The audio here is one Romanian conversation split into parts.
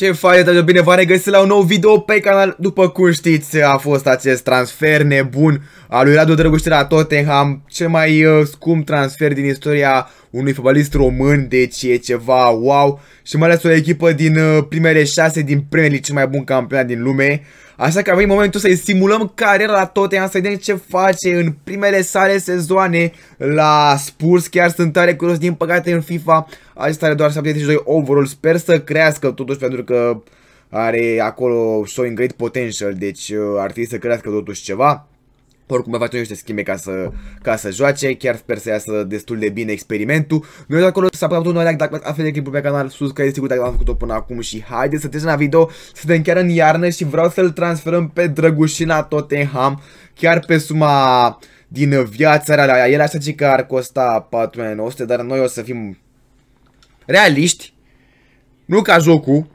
Ce faci dragi, bine v-am regăsit la un nou video pe canal. După cum știți, a fost acest transfer nebun al lui Radu Drăguș la Tottenham, cel mai uh, scump transfer din istoria unui fotbalist român, deci e ceva wow. Și mai ales o echipă din uh, primele șase din Premier League, cel mai bun campionat din lume. Așa că avem momentul să-i simulăm cariera la Tottenham, să vedem ce face în primele sale sezoane la Spurs. Chiar sunt tare curios, din păcate în FIFA, acesta are doar 72 overall, sper să crească totuși pentru că că are acolo showing great potential, deci uh, ar trebui să crească totuși ceva. Oricum mai face niște schimbe ca să, ca să joace, chiar sper să iasă destul de bine experimentul. Noi acolo să apăsați un nou like dacă ați de clipul pe canal sus, că este sigur dacă l-am făcut-o până acum și haideți să trecem la video. Suntem chiar în iarnă și vreau să-l transferăm pe Drăgușina Tottenham, chiar pe suma din viața reală. El așa zice că ar costa 4900, dar noi o să fim realiști. Nu ca jocul,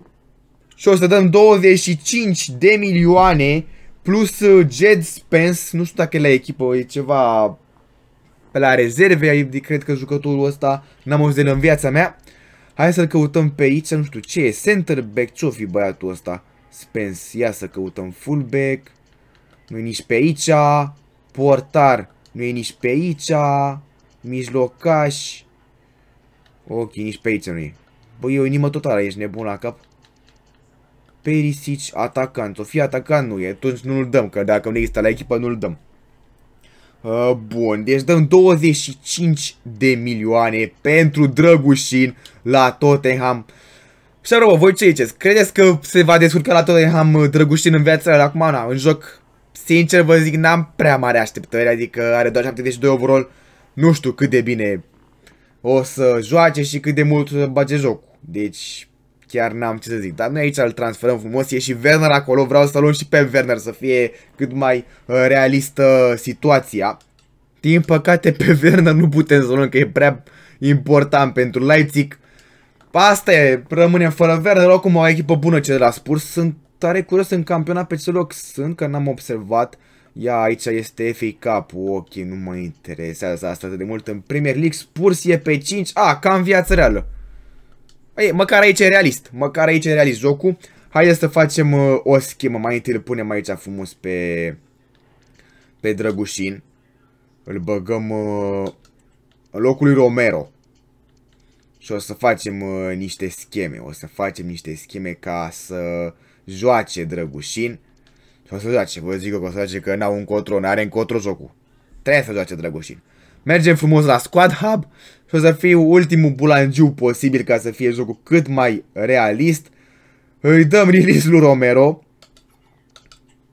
și o să dăm 25 de milioane plus uh, Jed Spence, nu știu dacă e la echipă, e ceva pe la rezerve, adică cred că jucătorul ăsta, n-am auzit el în viața mea. Hai să-l căutăm pe aici, nu știu ce e, center back, ce-o fi băiatul ăsta? Spence, ia să căutăm fullback, nu e nici pe aici, portar, nu e nici pe aici, mijlocaș, ok, nici pe aici nu e. Băi, e o inimă totală, ești nebun la cap. Perisic, atacant. O fi atacant nu e, atunci nu-l dăm, că dacă nu există la echipă, nu-l dăm. Uh, bun, deci dăm 25 de milioane pentru Drăgușin la Tottenham. Și rău, voi ce ziceți? Credeți că se va descurca la Tottenham ă, Drăgușin în viața la acum? Na, în joc, sincer vă zic, n-am prea mare așteptări, adică are doar 72 overall. Nu știu cât de bine o să joace și cât de mult o să bage jocul. Deci, chiar n-am ce să zic. Dar noi aici îl transferăm frumos, e și Werner acolo, vreau să luăm și pe Werner să fie cât mai uh, realistă uh, situația. Din păcate pe Werner nu putem să luăm, că e prea important pentru Leipzig. Asta e, rămânem fără Werner, oricum o echipă bună ce de la Spurs. Sunt tare curios în campionat pe ce loc sunt, că n-am observat. Ia, aici este FA Cup, ok, nu mă interesează asta atât de mult. În Premier League Spurs e pe 5, a, cam în viață reală. Ei, măcar aici e realist, măcar aici e realist jocul. Haideți să facem uh, o schemă, mai întâi îl punem aici frumos pe, pe Drăgușin. Îl băgăm uh, în locul lui Romero. Și o să facem uh, niște scheme, o să facem niște scheme ca să joace Drăgușin. Și o să joace, vă zic eu că o să joace că n-au încotro, n-are încotro jocul. Trebuie să joace Drăgușin. Mergem frumos la Squad Hub și o să fiu ultimul bulangiu posibil ca să fie jocul cât mai realist. Îi dăm release lui Romero.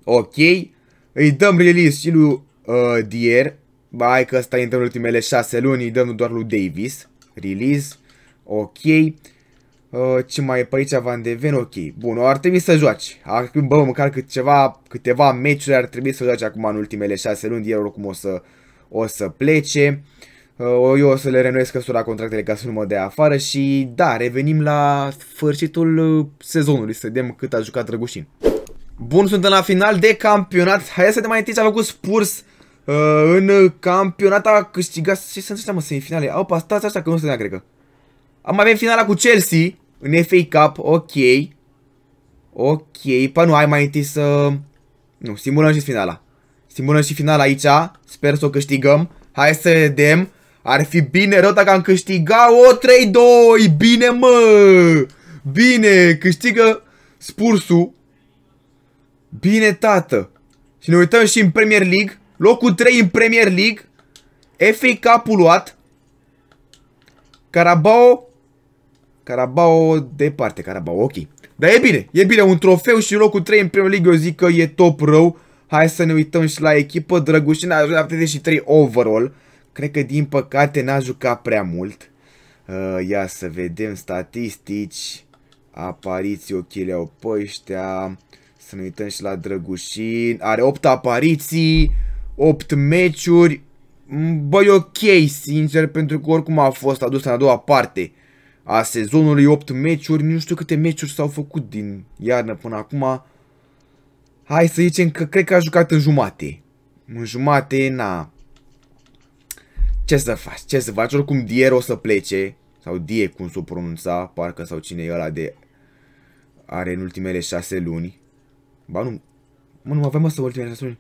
Ok. Îi dăm release și lui uh, Dier. Hai că ăsta intră în ultimele 6 luni, îi dăm doar lui Davis. Release. Ok. Uh, ce mai e pe aici Van de Ven? Ok. Bun, ar trebui să joaci. Acum, bă, măcar câteva, câteva meciuri ar trebui să joace acum în ultimele 6 luni. Iar oricum o să o să plece. Uh, eu o să le renuiesc căsura contractele ca să nu mă dea afară și da, revenim la sfârșitul uh, sezonului, să vedem cât a jucat Drăgușin. Bun, sunt la final de campionat. Hai să te mai întâi ce a făcut Spurs uh, în campionat. A câștigat, ce sunt ăștia mă, semifinale? Au pastat așa că nu se cred că. Am avem finala cu Chelsea în FA Cup, ok. Ok, pa păi nu, ai mai întâi să... Nu, simulăm și finala. Simulăm și final aici. Sper să o câștigăm. Hai să vedem. Ar fi bine rău dacă am câștigat o 3-2. Bine, mă! Bine, câștigă spursul. Bine, tată. Și ne uităm și în Premier League. Locul 3 în Premier League. FA cup luat. Carabao. Carabao departe, Carabao, ok. Dar e bine, e bine, un trofeu și locul 3 în Premier League eu zic că e top rău. Hai să ne uităm și la echipă. Drăgușin a ajuns la 73 overall. Cred că din păcate n-a jucat prea mult. Uh, ia să vedem statistici. Apariții ochile au pe ăștia. Să ne uităm și la Drăgușin. Are 8 apariții, 8 meciuri. Mm, băi, ok, sincer, pentru că oricum a fost adus în a doua parte a sezonului 8 meciuri. Nu știu câte meciuri s-au făcut din iarnă până acum. Hai să zicem că cred că a jucat în jumate. În jumate, na. Ce să faci? Ce să faci? Oricum Dier o să plece. Sau Die, cum s-o pronunța, parcă, sau cine e ăla de... Are în ultimele șase luni. Ba nu... Mă, nu avem asta ultimele șase luni.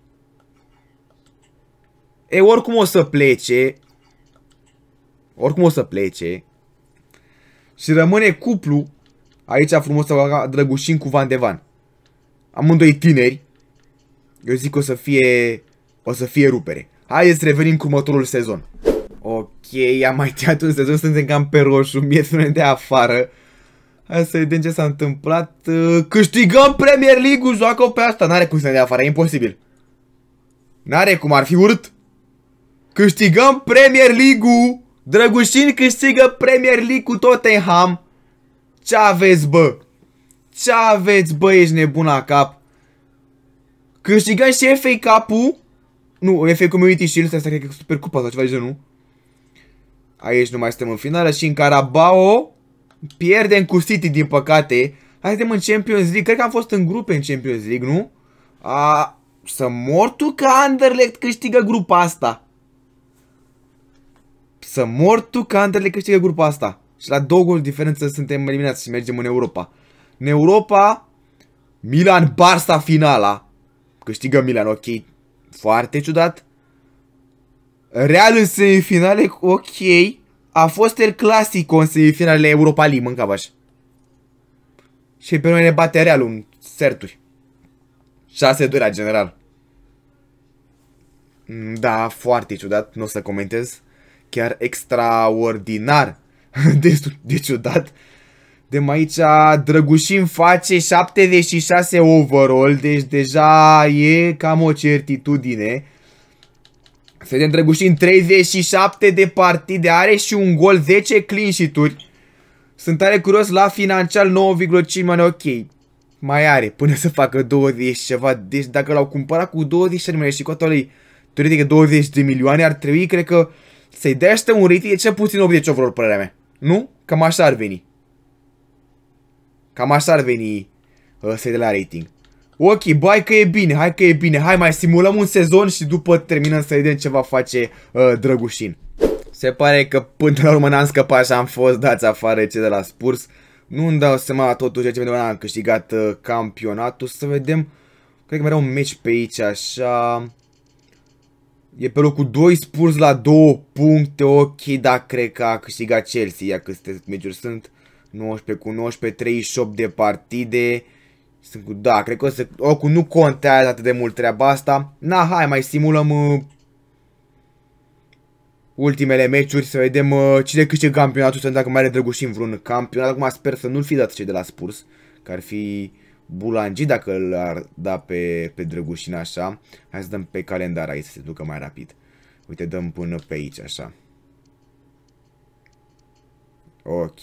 E, oricum o să plece. Oricum o să plece. Și rămâne cuplu. Aici frumos să drăgușim cu Van de Van amândoi tineri, eu zic că o să fie, o să fie rupere. Haideți să revenim cu următorul sezon. Ok, am mai tăiat un sezon, suntem cam pe roșu, miețune de afară. Hai să vedem ce s-a întâmplat. Uh, câștigăm Premier League-ul, joacă pe asta. N-are cum să ne dea afară, e imposibil. N-are cum, ar fi urât. Câștigăm Premier League-ul. Drăgușin câștigă Premier League cu Tottenham. Ce aveți, bă? Ce aveți, bă, ești nebun la cap? Câștigai și FA Cup-ul? Nu, FA Community Shield, asta cred că e super cupa sau ceva de genul. Aici nu mai suntem în finală și în Carabao pierdem cu City, din păcate. Hai suntem în Champions League, cred că am fost în grupe în Champions League, nu? A, să mor tu că Anderlecht câștigă grupa asta. Să mor tu că Anderlecht câștigă grupa asta. Și la două goluri diferență suntem eliminați și mergem în Europa. În Europa, Milan Barça finala. Câștigă Milan, ok. Foarte ciudat. Real în semifinale, ok. A fost El clasic în semifinalele Europa League, mâncavaș. Și pe noi ne bate Real în serturi. 6-2 la general. Mm, da, foarte ciudat, nu o să comentez. Chiar extraordinar de, de ciudat. Vedem aici drăgușim face 76 overall, deci deja e cam o certitudine. Să vedem drăgușim 37 de partide, are și un gol, 10 clean sheet-uri. Sunt tare curios la financial 9,5 mani, ok. Mai are până să facă 20 ceva, deci dacă l-au cumpărat cu 20 de milioane și cu lui teoretic 20 de milioane, ar trebui, cred că, să-i dea un rating de cel puțin 80 deci overall, părerea mea. Nu? Cam așa ar veni. Cam așa ar veni uh, ă, să de la rating. Ok, bai că e bine, hai că e bine, hai mai simulăm un sezon și după terminăm să vedem ce va face uh, Drăgușin. Se pare că până la urmă n-am scăpat și am fost dați afară ce de la Spurs. Nu-mi dau seama totuși ce vedem am câștigat uh, campionatul, să vedem. Cred că mai era un meci pe aici, așa... E pe locul 2, Spurs la 2 puncte, ok, da, cred că a câștigat Chelsea, ia câte meciuri sunt. Uh, 19 cu 19, 38 de partide. Sunt cu, da, cred că o să... Oricum, nu contează atât de mult treaba asta. Na, hai, mai simulăm... Uh, ultimele meciuri, să vedem uh, cine câștigă campionatul, să vedem dacă mai are Drăgușin vreun campionat. Acum sper să nu-l fi dat cei de la Spurs, că ar fi bulangi dacă l-ar da pe, pe Drăgușin așa. Hai să dăm pe calendar aici să se ducă mai rapid. Uite, dăm până pe aici, așa. Ok.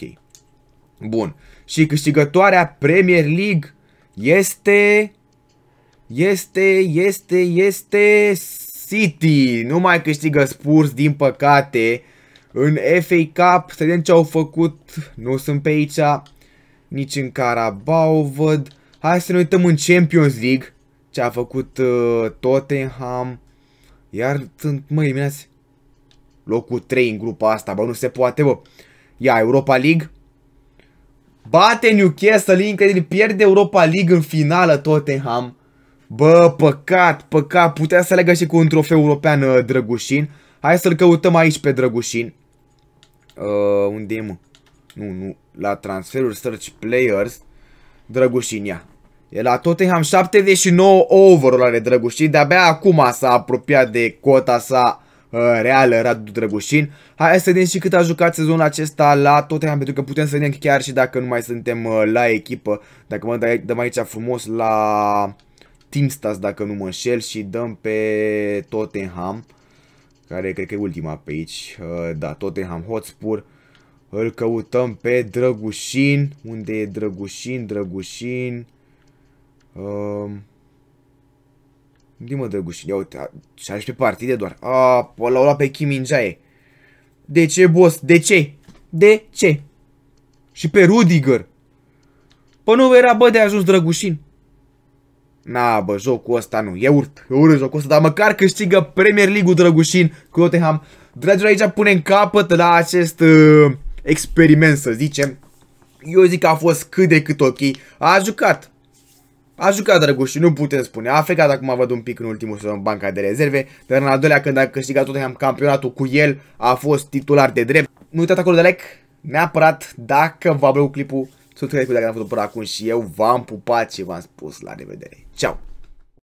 Bun. Și câștigătoarea Premier League este... Este, este, este City. Nu mai câștigă Spurs, din păcate. În FA Cup, să vedem ce au făcut. Nu sunt pe aici. Nici în Carabao văd. Hai să ne uităm în Champions League. Ce a făcut uh, Tottenham. Iar sunt, mă, eliminați locul 3 în grupa asta, bă, nu se poate, bă. Ia, Europa League. Bate Newcastle, incredibil, pierde Europa League în finală Tottenham. Bă, păcat, păcat, putea să legă și cu un trofeu european uh, Drăgușin. Hai să-l căutăm aici pe Drăgușin. Uh, unde e, mă? Nu, nu, la transferul search players, Drăgușin, ia. E la Tottenham 79 overall are Drăgușin, de-abia acum s-a apropiat de cota sa Ă, reală Radu Drăgușin. Hai să vedem și cât a jucat sezonul acesta la Tottenham, pentru că putem să vedem chiar și dacă nu mai suntem ă, la echipă. Dacă mă dăm aici frumos la Teamstats, dacă nu mă înșel, și dăm pe Tottenham, care cred că e ultima pe aici. Ă, da, Tottenham Hotspur. Îl căutăm pe Drăgușin. Unde e Drăgușin? Drăgușin... Um... Din mă, drăguș, ia uite, și pe partide doar. A, l-au luat pe Kim Minjae. De ce, boss? De ce? De ce? Și pe Rudiger. Pă nu era, bă, de ajuns drăgușin. Na, bă, jocul ăsta nu. E urt, e urât jocul ăsta, dar măcar câștigă Premier League-ul drăgușin cu Tottenham. Dragilor, aici punem capăt la acest uh, experiment, să zicem. Eu zic că a fost cât de cât ok. A jucat a jucat Drăguș și nu putem spune. A plecat acum văd un pic în ultimul sezon în banca de rezerve, dar în al doilea când a câștigat am campionatul cu el, a fost titular de drept. Nu uitați acolo de like, neapărat dacă v-a plăcut clipul, Sunt cu dacă n am făcut până acum și eu v-am pupat și v-am spus la revedere. Ciao!